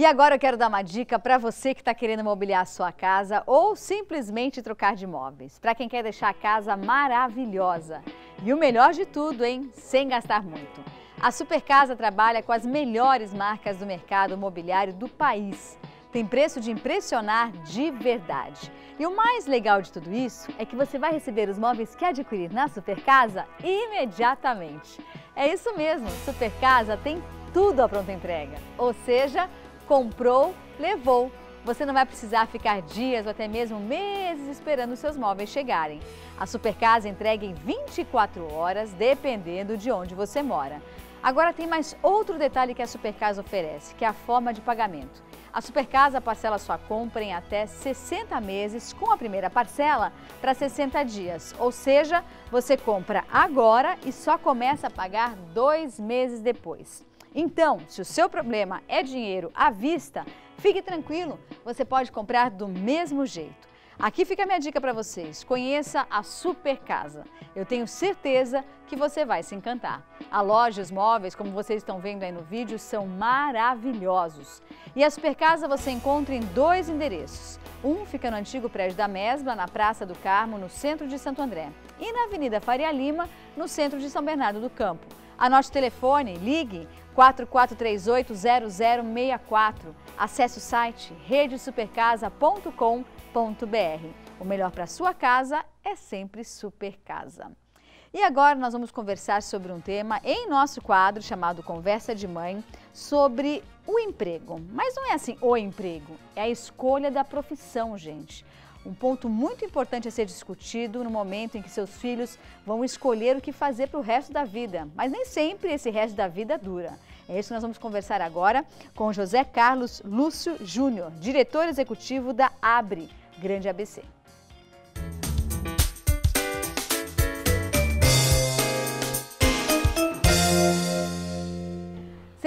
E agora eu quero dar uma dica para você que está querendo mobiliar a sua casa ou simplesmente trocar de móveis. Para quem quer deixar a casa maravilhosa. E o melhor de tudo, hein? Sem gastar muito. A Supercasa trabalha com as melhores marcas do mercado imobiliário do país. Tem preço de impressionar de verdade. E o mais legal de tudo isso é que você vai receber os móveis que adquirir na Supercasa imediatamente. É isso mesmo, Supercasa tem tudo à pronta entrega. Ou seja, comprou, levou. Você não vai precisar ficar dias ou até mesmo meses esperando os seus móveis chegarem. A Supercasa entrega em 24 horas, dependendo de onde você mora. Agora tem mais outro detalhe que a Supercasa oferece, que é a forma de pagamento. A Supercasa parcela sua compra em até 60 meses, com a primeira parcela para 60 dias. Ou seja, você compra agora e só começa a pagar dois meses depois. Então, se o seu problema é dinheiro à vista, fique tranquilo, você pode comprar do mesmo jeito. Aqui fica a minha dica para vocês: conheça a Super Casa. Eu tenho certeza que você vai se encantar. A loja, os móveis, como vocês estão vendo aí no vídeo, são maravilhosos. E a Super Casa você encontra em dois endereços. Um fica no antigo prédio da Mesbla, na Praça do Carmo, no centro de Santo André, e na Avenida Faria Lima, no centro de São Bernardo do Campo. Anote o telefone, ligue 4438-0064. Acesse o site redesupercasa.com.br. O melhor para sua casa é sempre Super Casa. E agora nós vamos conversar sobre um tema em nosso quadro chamado Conversa de Mãe sobre o emprego. Mas não é assim o emprego, é a escolha da profissão, gente um ponto muito importante a ser discutido no momento em que seus filhos vão escolher o que fazer para o resto da vida. Mas nem sempre esse resto da vida dura. É isso que nós vamos conversar agora com José Carlos Lúcio Júnior, diretor executivo da ABRE, Grande ABC.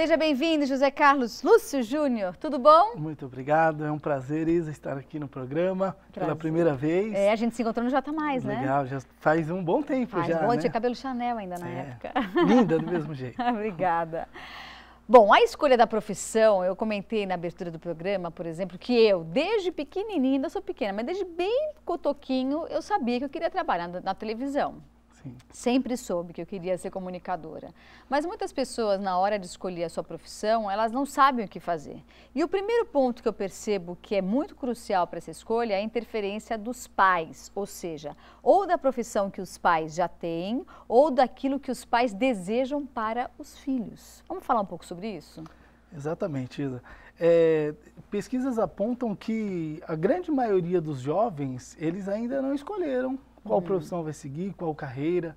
Seja bem-vindo, José Carlos Lúcio Júnior. Tudo bom? Muito obrigado. É um prazer, Isa, estar aqui no programa prazer. pela primeira vez. É, a gente se encontrou no J Mais, né? Legal, já faz um bom tempo faz já. Um bom, né? tinha cabelo Chanel ainda na é. época. Linda do mesmo jeito. Obrigada. Bom, a escolha da profissão, eu comentei na abertura do programa, por exemplo, que eu, desde pequenininha, ainda sou pequena, mas desde bem cotoquinho, eu sabia que eu queria trabalhar na televisão. Sempre soube que eu queria ser comunicadora. Mas muitas pessoas, na hora de escolher a sua profissão, elas não sabem o que fazer. E o primeiro ponto que eu percebo que é muito crucial para essa escolha é a interferência dos pais, ou seja, ou da profissão que os pais já têm, ou daquilo que os pais desejam para os filhos. Vamos falar um pouco sobre isso? Exatamente, Isa. É, pesquisas apontam que a grande maioria dos jovens, eles ainda não escolheram qual uhum. profissão vai seguir, qual carreira.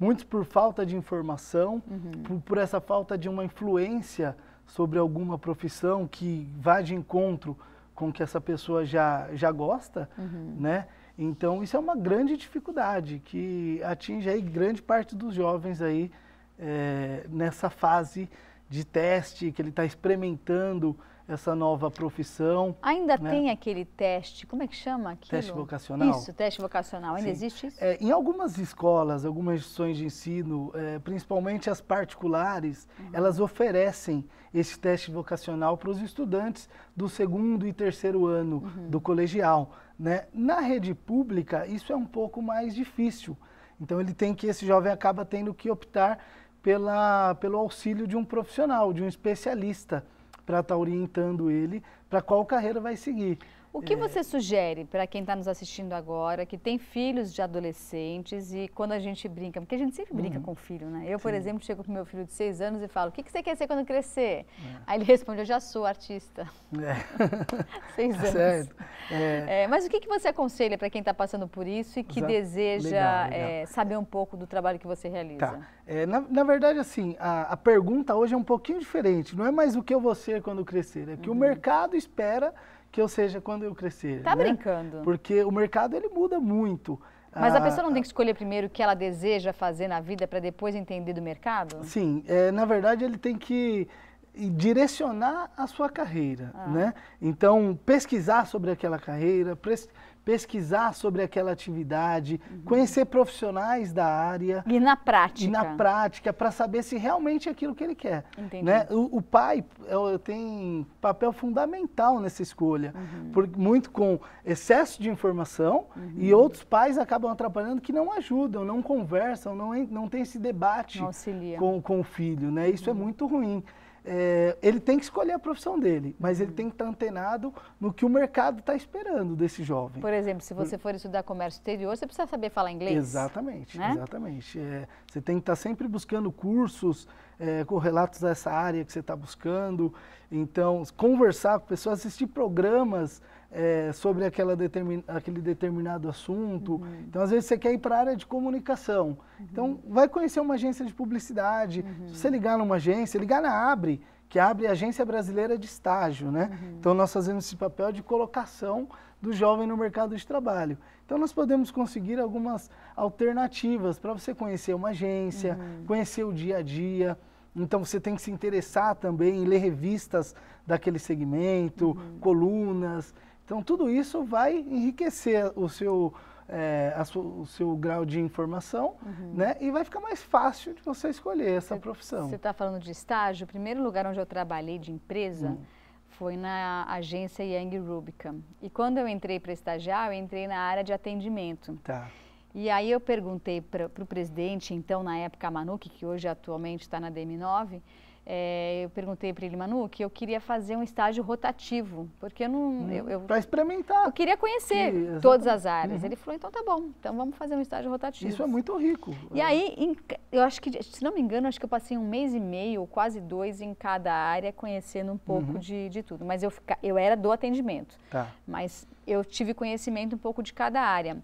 Muitos por falta de informação, uhum. por, por, essa falta de uma influência sobre alguma profissão que vá de encontro com que essa pessoa já, já gosta, uhum. né? Então, isso é uma grande dificuldade que atinge aí grande parte dos jovens aí é, nessa fase de teste, que ele está experimentando essa nova profissão. Ainda né? tem aquele teste, como é que chama aquilo? Teste vocacional. Isso, teste vocacional, ainda Sim. existe isso? É, em algumas escolas, algumas instituições de ensino, é, principalmente as particulares, uhum. elas oferecem esse teste vocacional para os estudantes do segundo e terceiro ano uhum. do colegial. Né? Na rede pública, isso é um pouco mais difícil. Então ele tem que, esse jovem acaba tendo que optar pela, pelo auxílio de um profissional, de um especialista, para estar tá orientando ele para qual carreira vai seguir. O que é. você sugere para quem está nos assistindo agora, que tem filhos de adolescentes e quando a gente brinca, porque a gente sempre brinca uhum. com o filho, né? Eu, por Sim. exemplo, chego para o meu filho de seis anos e falo, o que, que você quer ser quando crescer? É. Aí ele responde, eu já sou artista. É. seis anos. Certo. É. é. mas o que, que você aconselha para quem está passando por isso e que Exato. deseja legal, legal. É, saber um pouco do trabalho que você realiza? Tá. Na, na, verdade, assim, a, a, pergunta hoje é um pouquinho diferente. Não é mais o que eu vou ser quando crescer, é que uhum. o mercado espera que eu seja quando eu crescer. Tá né? brincando. Porque o mercado ele muda muito. Mas a ah, pessoa não tem ah. que escolher primeiro o que ela deseja fazer na vida para depois entender do mercado? Sim, é, na verdade ele tem que direcionar a sua carreira, ah. né? Então pesquisar sobre aquela carreira, pesquisar sobre aquela atividade, uhum. conhecer profissionais da área. E na prática. E na prática, para saber se realmente é aquilo que ele quer. Entendi. Né? O, o pai é, tem papel fundamental nessa escolha, uhum. por, muito com excesso de informação uhum. e outros pais acabam atrapalhando que não ajudam, não conversam, não, não tem esse debate com, com o filho. Né? Isso é uhum. muito ruim é, ele tem que escolher a profissão dele, mas ele tem que estar antenado no que o mercado está esperando desse jovem. Por exemplo, se você for estudar comércio exterior, você precisa saber falar inglês. Exatamente, né? exatamente. É, você tem que estar sempre buscando cursos é, correlatos a essa área que você está buscando. Então, conversar com pessoas, assistir programas é, sobre aquela determin, aquele determinado assunto. Uhum. Então, às vezes, você quer ir para a área de comunicação. Uhum. Então, vai conhecer uma agência de publicidade. Uhum. Se você ligar numa agência, ligar na Abre, que abre é a Agência Brasileira de Estágio, né? Uhum. Então nós fazemos esse papel de colocação do jovem no mercado de trabalho. Então nós podemos conseguir algumas alternativas para você conhecer uma agência, uhum. conhecer o dia a dia. Então você tem que se interessar também em ler revistas daquele segmento, uhum. colunas. Então tudo isso vai enriquecer o seu, é, o seu grau de informação, uhum. né? E vai ficar mais fácil de você escolher essa você, profissão. Você está falando de estágio? O primeiro lugar onde eu trabalhei de empresa uhum. foi na agência Young Rubicam. E quando eu entrei para estagiar, eu entrei na área de atendimento. Tá. E aí eu perguntei para o presidente, então na época a Manuque, que hoje atualmente está na DM9, é, eu perguntei para ele, Manu, que eu queria fazer um estágio rotativo, porque eu não... Hum, para experimentar. Eu queria conhecer que, todas as áreas. Uhum. Ele falou, então tá bom, então vamos fazer um estágio rotativo. Isso é muito rico. E é. aí, eu acho que, se não me engano, acho que eu passei um mês e meio, quase dois, em cada área, conhecendo um pouco uhum. de, de tudo. Mas eu, fica, eu era do atendimento, tá. mas eu tive conhecimento um pouco de cada área.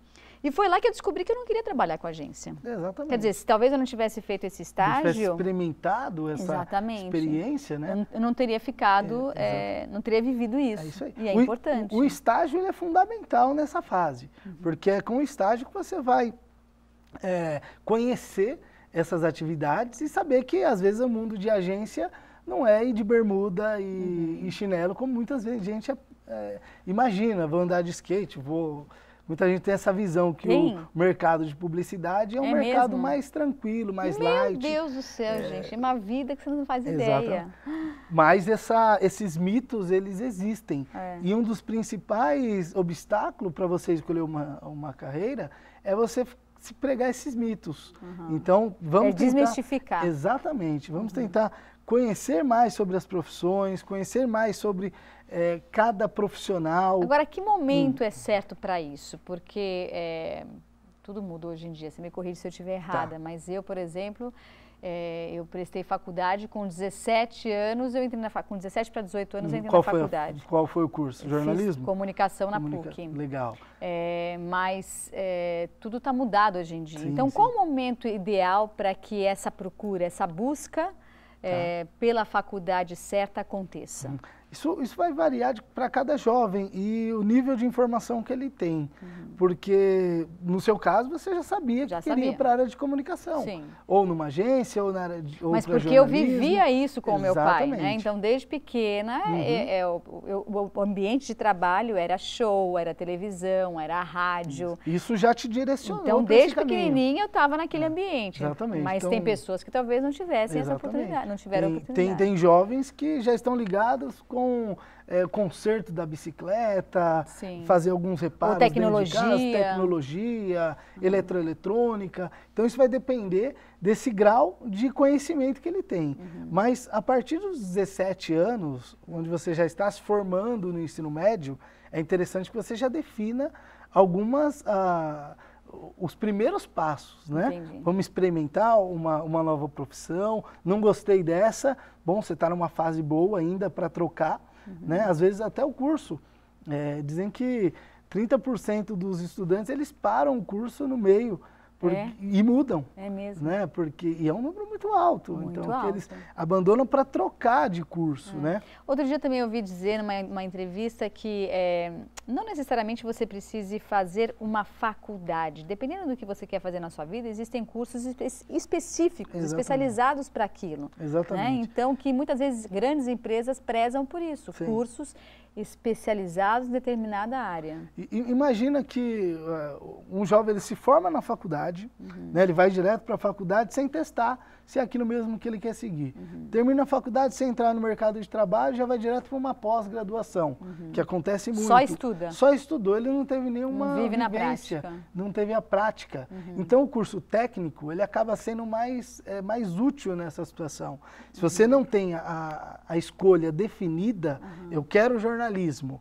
E foi lá que eu descobri que eu não queria trabalhar com agência. Exatamente. Quer dizer, se talvez eu não tivesse feito esse estágio. Tivesse experimentado essa exatamente. experiência, né? Eu não teria ficado, é, é, não teria vivido é isso. É isso aí. E é o, importante. O estágio é fundamental nessa fase, uhum. porque é com o estágio que você vai é, conhecer essas atividades e saber que às vezes o mundo de agência não é ir de bermuda e, uhum. e chinelo, como muitas vezes a gente é, é, imagina, vou andar de skate, vou Muita gente tem essa visão que o mercado de publicidade é um é mercado mesmo? mais tranquilo, mais Meu light. Meu Deus do céu, é... gente, é uma vida que você não faz Exatamente. ideia. Mas essa, esses mitos, eles existem. É. E um dos principais obstáculos para você escolher uma, uma carreira é você se pregar esses mitos. Uhum. Então, vamos é tentar... desmistificar. Exatamente. Vamos uhum. tentar conhecer mais sobre as profissões, conhecer mais sobre é, cada profissional. Agora, que momento hum. é certo para isso? Porque é, tudo muda hoje em dia. Você me corrige se eu estiver tá. errada, tá. mas eu, por exemplo, é, eu prestei faculdade com 17 anos, eu entrei na com 17 para 18 anos eu hum, entrei qual na faculdade. Foi a, qual foi o curso? Jornalismo? comunicação na Comunica PUC. Legal. É, mas é, tudo está mudado hoje em dia. Sim, então, sim. qual o momento ideal para que essa procura, essa busca tá. É, pela faculdade certa aconteça? Hum. Isso, isso vai variar para cada jovem e o nível de informação que ele tem. Uhum. Porque, no seu caso, você já sabia já que queria para a área de comunicação. Sim. Ou numa agência, ou na área de. Ou Mas porque jornalismo. eu vivia isso com o meu pai, né? Então, desde pequena, é, uhum. é, é, o, o, o, ambiente de trabalho era show, era televisão, era rádio. Isso já te direcionou. Então, desde pequenininha, eu estava naquele é. ambiente. Exatamente. Mas então, tem pessoas que talvez não tivessem exatamente. essa oportunidade, não tiveram tem, oportunidade. Tem, tem jovens que já estão ligados com um é, conserto da bicicleta, Sim. fazer alguns reparos Ou tecnologia. Casa, tecnologia, uhum. eletroeletrônica. Então isso vai depender desse grau de conhecimento que ele tem. Uhum. Mas a partir dos 17 anos, onde você já está se formando no ensino médio, é interessante que você já defina algumas... uh, os primeiros passos, né? Entendi. Vamos experimentar uma, uma nova profissão, não gostei dessa, bom, você está numa fase boa ainda para trocar, uhum. né? Às vezes até o curso, é, dizem que 30% dos estudantes, eles param o curso no meio por, é. e mudam. É mesmo. Né? Porque, e é um número muito alto, muito então alto. eles abandonam para trocar de curso, é. né? Outro dia também ouvi dizer numa uma entrevista que é, não necessariamente você precise fazer uma faculdade. Dependendo do que você quer fazer na sua vida, existem cursos espe específicos, Exatamente. especializados para aquilo. Né? Exatamente. Né? Então, que muitas vezes grandes empresas prezam por isso, Sim. cursos especializados em determinada área. I imagina que uh, um jovem ele se forma na faculdade, uhum. né, ele vai direto para a faculdade sem testar se é aquilo mesmo que ele quer seguir. Uhum. Termina a faculdade sem entrar no mercado de trabalho, já vai direto para uma pós-graduação, uhum. que acontece muito. Só estuda. Só estudou, ele não teve nenhuma não vive vivência, na prática. não teve a prática. Uhum. Então o curso técnico, ele acaba sendo mais, é, mais útil nessa situação. Se uhum. você não tem a, a escolha definida, uhum. eu quero jornalismo,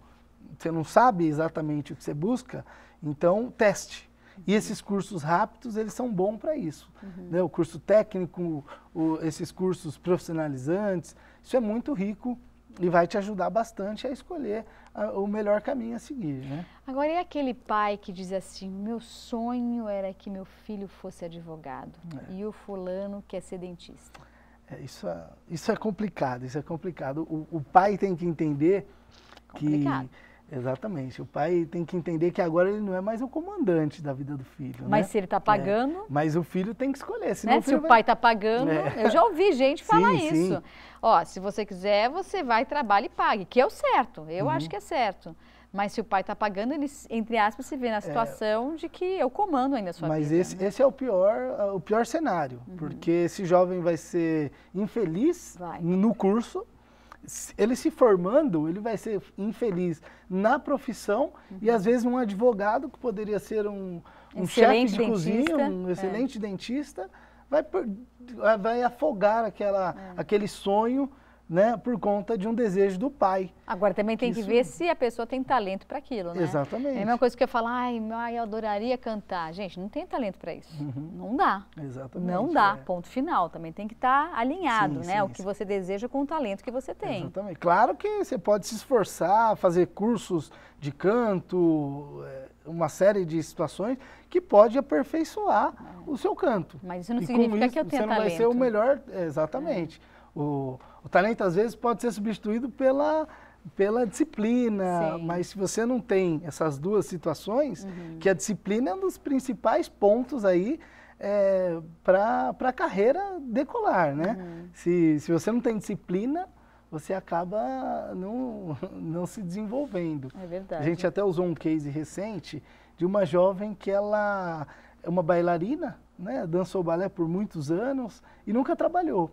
você não sabe exatamente o que você busca, então teste. E uhum. esses cursos rápidos, eles são bons para isso. Uhum. Né? O curso técnico, o, esses cursos profissionalizantes, isso é muito rico e vai te ajudar bastante a escolher a, o melhor caminho a seguir, né? Agora, e aquele pai que diz assim, meu sonho era que meu filho fosse advogado é. e o fulano quer ser dentista? É, isso, é, isso é complicado, isso é complicado. O, o pai tem que entender complicado. que Exatamente. O pai tem que entender que agora ele não é mais o comandante da vida do filho. Mas né? se ele está é. pagando. É. Mas o filho tem que escolher. Senão né? Se o pai está pagando. É. Eu já ouvi gente falar sim, isso. Sim. Ó, se você quiser, você vai, trabalhe e pague, que é o certo. Eu uhum. acho que é certo. Mas se o pai está pagando, ele, entre aspas, se vê na é. situação é, de que eu comando ainda a sua mas vida. Mas esse, esse é o pior, o pior cenário, uhum. porque esse jovem vai ser infeliz vai. no curso ele se formando, ele vai ser infeliz na profissão uhum. e às vezes um advogado que poderia ser um, um chefe de dentista, cozinha, um é. excelente é. dentista, vai, vai afogar aquela, é. aquele sonho né, por conta de um desejo do pai. Agora também tem que, que ver se a pessoa tem talento para aquilo, né? Exatamente. É a mesma coisa que eu falar, ai, eu adoraria cantar. Gente, não tem talento para isso. Uhum. Não dá. Exatamente. Não dá, é. ponto final. Também tem que estar tá alinhado, sim, né? Sim, o que sim. você deseja com o talento que você tem. Exatamente. Claro que você pode se esforçar, fazer cursos de canto, é, uma série de situações que pode aperfeiçoar é. o seu canto. Mas isso não e significa isso, que eu tenha talento. Você não talento. vai ser o melhor, é, exatamente. O o talento, às vezes, pode ser substituído pela, pela disciplina, Sim. mas se você não tem essas duas situações, uhum. que a disciplina é um dos principais pontos aí é, para a carreira decolar, né? Uhum. Se, se você não tem disciplina, você acaba não, não se desenvolvendo. É verdade. A gente até usou um case recente de uma jovem que ela é uma bailarina, né? Dançou balé por muitos anos e nunca trabalhou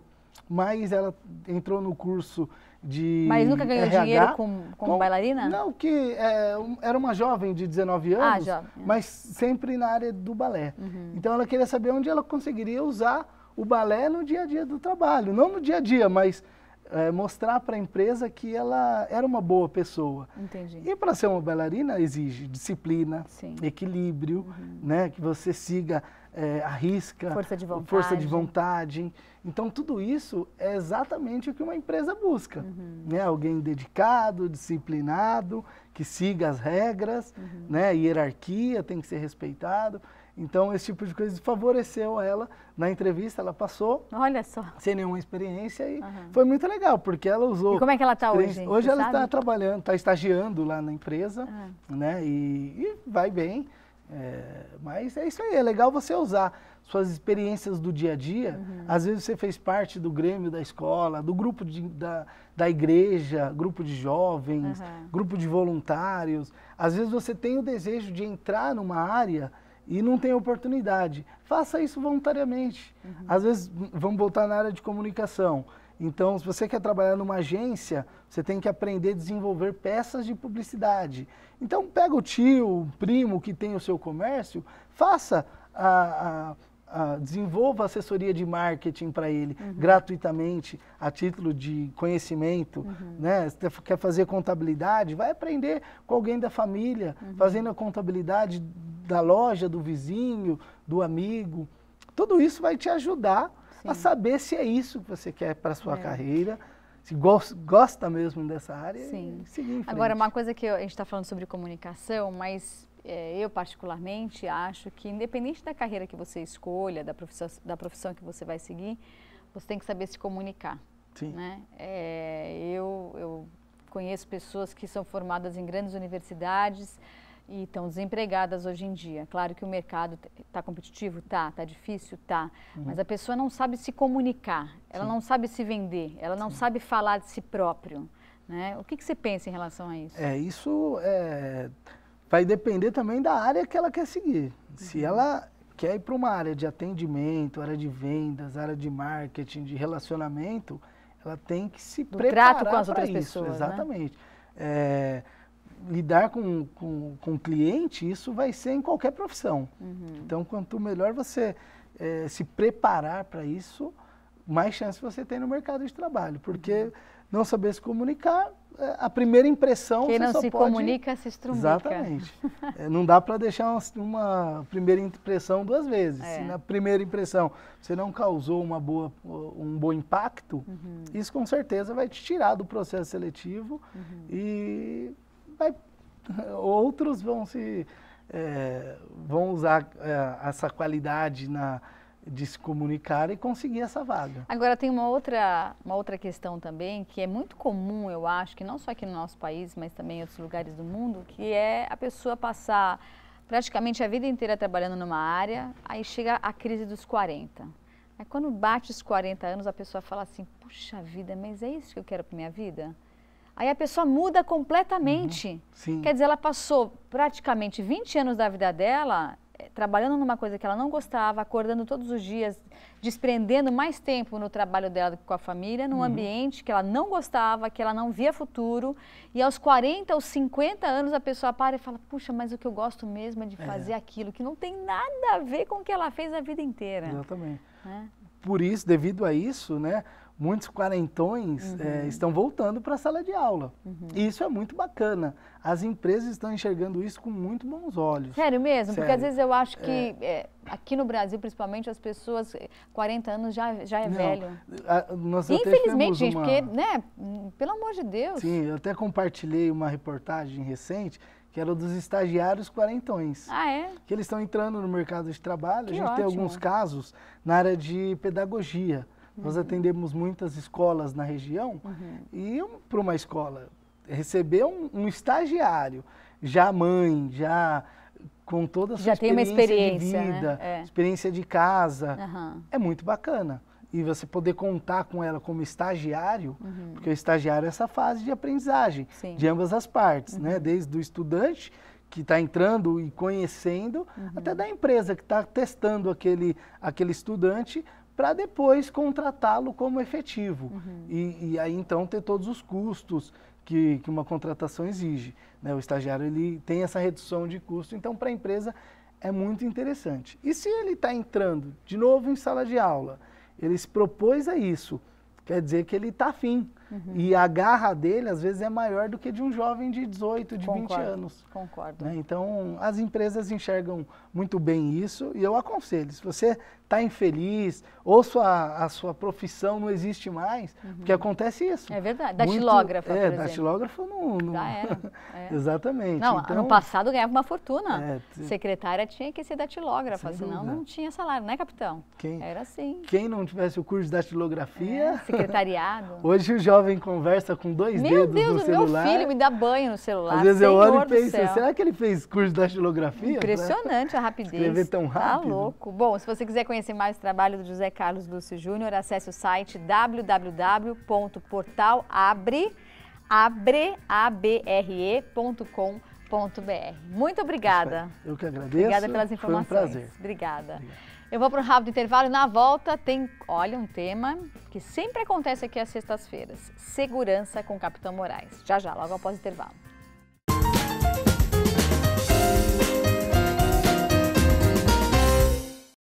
mas ela entrou no curso de Mas nunca ganhou RH, dinheiro com, com, com, bailarina? Não, que é, era uma jovem de 19 ah, anos, ah, mas sempre na área do balé. Uhum. Então ela queria saber onde ela conseguiria usar o balé no dia a dia do trabalho. Não no dia a dia, mas é, mostrar para a empresa que ela era uma boa pessoa. Entendi. E para ser uma bailarina exige disciplina, Sim. equilíbrio, uhum. né, que você siga é, a risca, força de vontade. Força de vontade então, tudo isso é exatamente o que uma empresa busca. Uhum. Né? Alguém dedicado, disciplinado, que siga as regras, uhum. né? hierarquia tem que ser respeitado. Então, esse tipo de coisa favoreceu ela. Na entrevista, ela passou. Olha só. Sem nenhuma experiência e uhum. foi muito legal, porque ela usou. E como é que ela está hoje? Hoje ela está trabalhando, está estagiando lá na empresa, ah. né? E, e vai bem. É, mas é isso aí, é legal você usar suas experiências do dia a dia. Uhum. Às vezes você fez parte do grêmio da escola, do grupo de, da, da igreja, grupo de jovens, uhum. grupo de voluntários. Às vezes você tem o desejo de entrar numa área e não tem oportunidade. Faça isso voluntariamente. Uhum. Às vezes, vamos voltar na área de comunicação. Então, se você quer trabalhar numa agência, você tem que aprender a desenvolver peças de publicidade. Então, pega o tio, o primo que tem o seu comércio, faça a, a ah, desenvolva assessoria de marketing para ele uhum. gratuitamente, a título de conhecimento, uhum. né? Você quer fazer contabilidade, vai aprender com alguém da família, uhum. fazendo a contabilidade da loja, do vizinho, do amigo. Tudo isso vai te ajudar Sim. a saber se é isso que você quer para sua é. carreira. Se gosta mesmo dessa área, Sim. Agora, uma coisa que a gente está falando sobre comunicação, mas é, eu particularmente acho que independente da carreira que você escolha, da profissão, da profissão que você vai seguir, você tem que saber se comunicar. Sim. Né? É, eu, eu conheço pessoas que são formadas em grandes universidades e estão desempregadas hoje em dia. Claro que o mercado está competitivo, tá, tá difícil, tá, uhum. mas a pessoa não sabe se comunicar, ela Sim. não sabe se vender, ela não Sim. sabe falar de si próprio. Né? O que, que, você pensa em relação a isso? É, isso é vai depender também da área que ela quer seguir. Uhum. Se ela quer ir para uma área de atendimento, área de vendas, área de marketing, de relacionamento, ela tem que se Do preparar trato com as outras isso. pessoas. Né? Exatamente. Né? É, lidar com, com, com cliente, isso vai ser em qualquer profissão. Uhum. Então, quanto melhor você é, se preparar para isso, mais chance você tem no mercado de trabalho. Porque. Uhum não saber se comunicar, é, a primeira impressão. Quem não se pode... comunica se estrumbica. Exatamente. É, não dá para deixar uma, primeira impressão duas vezes. É. Se na primeira impressão você não causou uma boa, um bom impacto, uhum. isso com certeza vai te tirar do processo seletivo uhum. e vai... outros vão se é, vão usar é, essa qualidade na de se comunicar e conseguir essa vaga. Agora tem uma outra, uma outra questão também que é muito comum, eu acho, que não só aqui no nosso país, mas também em outros lugares do mundo, que é a pessoa passar praticamente a vida inteira trabalhando numa área, aí chega a crise dos 40. Aí quando bate os 40 anos, a pessoa fala assim: "Puxa vida, mas é isso que eu quero para minha vida?" Aí a pessoa muda completamente. Uhum. Quer dizer, ela passou praticamente 20 anos da vida dela eh, trabalhando numa coisa que ela não gostava, acordando todos os dias, desprendendo mais tempo no trabalho dela que com a família, num uhum. ambiente que ela não gostava, que ela não via futuro. E aos 40 ou 50 anos a pessoa para e fala: Puxa, mas o que eu gosto mesmo é de é. fazer é. aquilo que não tem nada a ver com o que ela fez a vida inteira. Exatamente. Né? Por isso, devido a isso, né? muitos quarentões uhum. é, estão voltando para a sala de aula. Uhum. E isso é muito bacana. As empresas estão enxergando isso com muito bons olhos. Sério mesmo? Sério. Porque às vezes eu acho que é. É, aqui no Brasil, principalmente, as pessoas, 40 eh, anos já, já é Não, velho. A, nós Infelizmente, gente, uma... porque, né, hum, pelo amor de Deus. Sim, eu até compartilhei uma reportagem recente que era dos estagiários quarentões. Ah, é? Que eles estão entrando no mercado de trabalho. Que a gente ótimo. tem alguns casos na área de pedagogia. Nós atendemos muitas escolas na região uhum. e para uma escola receber um, um, estagiário, já mãe, já com toda a sua já experiência, tem experiência de né? vida, né? é. experiência de casa, uhum. é muito bacana. E você poder contar com ela como estagiário, uhum. porque o estagiário é essa fase de aprendizagem Sim. de ambas as partes, né? uhum. né? Desde o estudante que está entrando e conhecendo, uhum. até da empresa que está testando aquele, aquele estudante para depois contratá-lo como efetivo. Uhum. E, e, aí então ter todos os custos que, que uma contratação exige. Né? O estagiário ele tem essa redução de custo, então para a empresa é muito interessante. E se ele está entrando de novo em sala de aula, ele se propôs a isso, quer dizer que ele está afim. Uhum. E a garra dele, às vezes, é maior do que de um jovem de 18, de concordo, 20 anos. Concordo. Né? Então, as empresas enxergam muito bem isso e eu aconselho. Se você está infeliz ou sua, a sua profissão não existe mais, uhum. porque acontece isso. É verdade. Datilógrafo, é, por Datilógrafo não... não... era, é, é. Exatamente. Não, então, no passado ganhava uma fortuna. É, Secretária tinha que ser datilógrafa, senão não tinha salário, né, capitão? Quem, Era assim. Quem não tivesse o curso de datilografia... É, secretariado. Hoje o jovem jovem conversa com dois meu dedos Deus, no celular. Meu filho me dá banho no celular. Às vezes eu olho e penso, será que ele fez curso da xilografia? Impressionante a rapidez. Escrever tão tá rápido. Tá louco. Bom, se você quiser conhecer mais o trabalho do José Carlos Lúcio Júnior, acesse o site www.portalabre.com.br. Muito obrigada. Eu que agradeço. Obrigada pelas informações. Foi um prazer. Obrigada. Obrigado. Eu vou para um rápido intervalo e na volta tem, olha, um tema que sempre acontece aqui às sextas-feiras: segurança com o Capitão Moraes. Já já, logo após o intervalo.